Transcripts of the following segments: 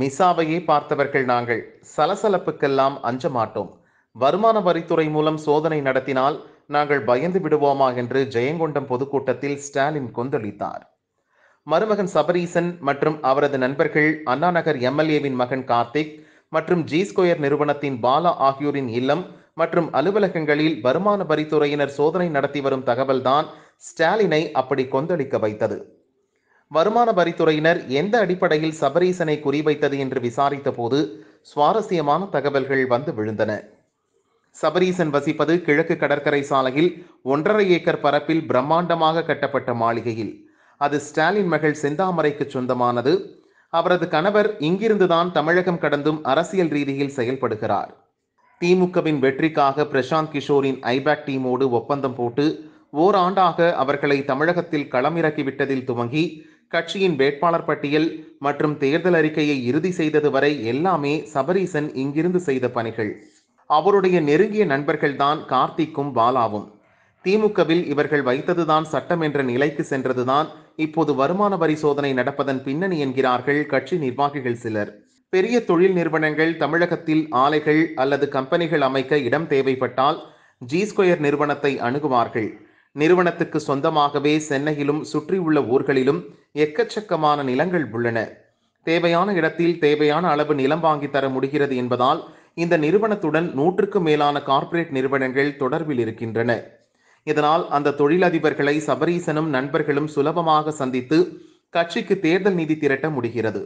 மிசாவையே பார்த்தவர்கள் நாங்கள் சலசலப்புக்கெல்லாம் அஞ்ச மாட்டோம் வருமான வரித்துறை மூலம் சோதனை நடத்தினால் நாங்கள் பயந்து விடுவோமா என்று ஜெயங்கொண்டம் பொதுக்கூட்டத்தில் ஸ்டாலின் கொந்தளித்தார் மருமகன் சபரீசன் மற்றும் அவரது நண்பர்கள் அண்ணாநகர் எம்எல்ஏவின் மகன் கார்த்திக் மற்றும் ஜி ஸ்கொயர் நிறுவனத்தின் பாலா ஆகியோரின் இல்லம் மற்றும் அலுவலகங்களில் வருமான வரித்துறையினர் சோதனை நடத்தி வரும் தகவல்தான் ஸ்டாலினை அப்படி கொந்தளிக்க வைத்தது வருமான வரித்துறையினர் எந்த அடிப்படையில் சபரீசனை குறிவைத்தது என்று விசாரித்த போது சுவாரஸ்யமான தகவல்கள் வந்து விழுந்தன சபரீசன் வசிப்பது கிழக்கு கடற்கரை சாலையில் ஒன்றரை ஏக்கர் பரப்பில் பிரம்மாண்டமாக கட்டப்பட்ட மாளிகையில் அது ஸ்டாலின் மகள் செந்தாமரைக்கு சொந்தமானது அவரது கணவர் இங்கிருந்துதான் தமிழகம் கடந்தும் அரசியல் ரீதியில் செயல்படுகிறார் திமுகவின் வெற்றிக்காக பிரசாந்த் கிஷோரின் ஐபேக் டீமோடு ஒப்பந்தம் போட்டு ஓராண்டாக அவர்களை தமிழகத்தில் களமிறக்கிவிட்டதில் துவங்கி கட்சியின் வேட்பாளர் பட்டியல் மற்றும் தேர்தல் அறிக்கையை இறுதி செய்தது வரை எல்லாமே சபரீசன் இங்கிருந்து செய்த பணிகள் அவருடைய நெருங்கிய நண்பர்கள்தான் கார்த்திக்கும் பாலாவும் திமுகவில் இவர்கள் வைத்ததுதான் சட்டம் என்ற நிலைக்கு சென்றதுதான் இப்போது வருமான வரி சோதனை நடப்பதன் பின்னணி என்கிறார்கள் கட்சி நிர்வாகிகள் சிலர் பெரிய தொழில் நிறுவனங்கள் தமிழகத்தில் ஆலைகள் அல்லது கம்பெனிகள் அமைக்க இடம் தேவைப்பட்டால் ஜி ஸ்கொயர் நிறுவனத்தை அணுகுவார்கள் நிறுவனத்துக்கு சொந்தமாகவே சென்னையிலும் சுற்றியுள்ள ஊர்களிலும் எக்கச்சக்கமான நிலங்கள் உள்ளன தேவையான இடத்தில் தேவையான அளவு நிலம் வாங்கி தர முடிகிறது என்பதால் இந்த நிறுவனத்துடன் நூற்றுக்கும் மேலான கார்ப்பரேட் நிறுவனங்கள் தொடர்பில் இருக்கின்றன இதனால் அந்த தொழிலதிபர்களை சபரீசனும் நண்பர்களும் சுலபமாக சந்தித்து கட்சிக்கு தேர்தல் நிதி திரட்ட முடிகிறது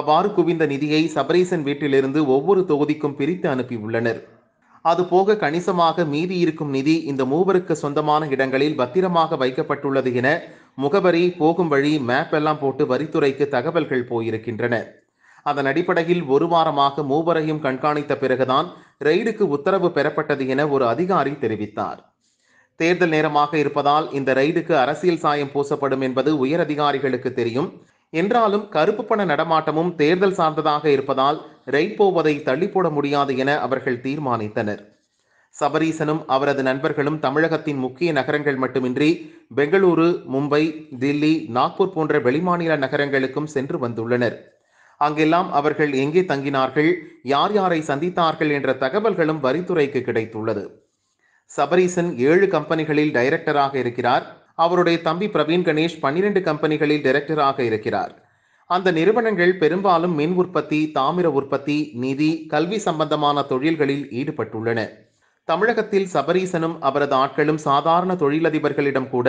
அவ்வாறு குவிந்த நிதியை சபரீசன் வீட்டிலிருந்து ஒவ்வொரு தொகுதிக்கும் பிரித்து அனுப்பியுள்ளனர் அதுபோக கணிசமாக மீதி இருக்கும் நிதி இந்த மூவருக்கு சொந்தமான இடங்களில் பத்திரமாக வைக்கப்பட்டுள்ளது என முகவரி போகும் வழி மேப் எல்லாம் போட்டு வரித்துறைக்கு தகவல்கள் போயிருக்கின்றன அதன் அடிப்படையில் ஒரு வாரமாக மூவரையும் கண்காணித்த பிறகுதான் ரெய்டுக்கு உத்தரவு பெறப்பட்டது என ஒரு அதிகாரி தெரிவித்தார் தேர்தல் நேரமாக இருப்பதால் இந்த ரெய்டுக்கு அரசியல் சாயம் பூசப்படும் என்பது உயரதிகாரிகளுக்கு தெரியும் என்றாலும் கருப்பு பண நடமாட்டமும் தேர்தல் சார்ந்ததாக இருப்பதால் ரெய்ட் போவதை தள்ளிப்போட முடியாது என அவர்கள் தீர்மானித்தனர் சபரீசனும் அவரது நண்பர்களும் தமிழகத்தின் முக்கிய நகரங்கள் மட்டுமின்றி பெங்களூரு மும்பை தில்லி நாக்பூர் போன்ற வெளிமாநில நகரங்களுக்கும் சென்று வந்துள்ளனர் அங்கெல்லாம் அவர்கள் எங்கே தங்கினார்கள் யார் யாரை சந்தித்தார்கள் என்ற தகவல்களும் வரித்துறைக்கு கிடைத்துள்ளது சபரீசன் ஏழு கம்பெனிகளில் டைரக்டராக இருக்கிறார் அவருடைய தம்பி பிரவீன் கணேஷ் பன்னிரண்டு கம்பெனிகளில் டைரக்டராக இருக்கிறார் அந்த நிறுவனங்கள் பெரும்பாலும் மின் உற்பத்தி தாமிர உற்பத்தி நிதி கல்வி சம்பந்தமான தொழில்களில் ஈடுபட்டுள்ளன தமிழகத்தில் சபரீசனும் அவரது ஆட்களும் சாதாரண தொழிலதிபர்களிடம் கூட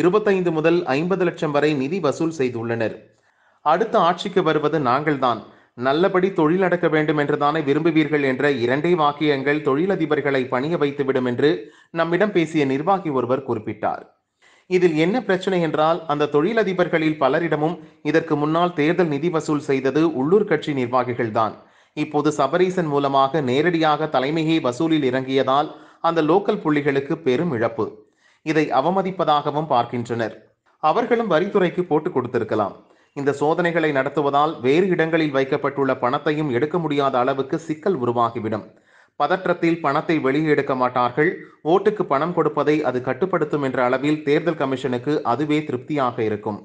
இருபத்தைந்து முதல் ஐம்பது லட்சம் வரை நிதி வசூல் செய்துள்ளனர் அடுத்த ஆட்சிக்கு வருவது நாங்கள்தான் நல்லபடி தொழில் அடக்க வேண்டும் என்றுதானே விரும்புவீர்கள் என்ற இரண்டே வாக்கியங்கள் தொழிலதிபர்களை பணிய வைத்துவிடும் என்று நம்மிடம் பேசிய நிர்வாகி ஒருவர் குறிப்பிட்டார் இதில் என்ன பிரச்சனை என்றால் அந்த தொழிலதிபர்களில் பலரிடமும் இதற்கு முன்னால் தேர்தல் நிதி வசூல் செய்தது உள்ளூர் கட்சி நிர்வாகிகள்தான் இப்போது சபரீசன் மூலமாக நேரடியாக தலைமையை வசூலில் இறங்கியதால் அந்த லோக்கல் புள்ளிகளுக்கு பெரும் இழப்பு இதை அவமதிப்பதாகவும் பார்க்கின்றனர் அவர்களும் வரித்துறைக்கு போட்டு கொடுத்திருக்கலாம் இந்த சோதனைகளை நடத்துவதால் வேறு இடங்களில் வைக்கப்பட்டுள்ள பணத்தையும் எடுக்க முடியாத அளவுக்கு சிக்கல் உருவாகிவிடும் பதற்றத்தில் பணத்தை வெளியே எடுக்க மாட்டார்கள் ஓட்டுக்கு பணம் கொடுப்பதை அது கட்டுப்படுத்தும் என்ற அளவில் தேர்தல் கமிஷனுக்கு அதுவே திருப்தியாக இருக்கும்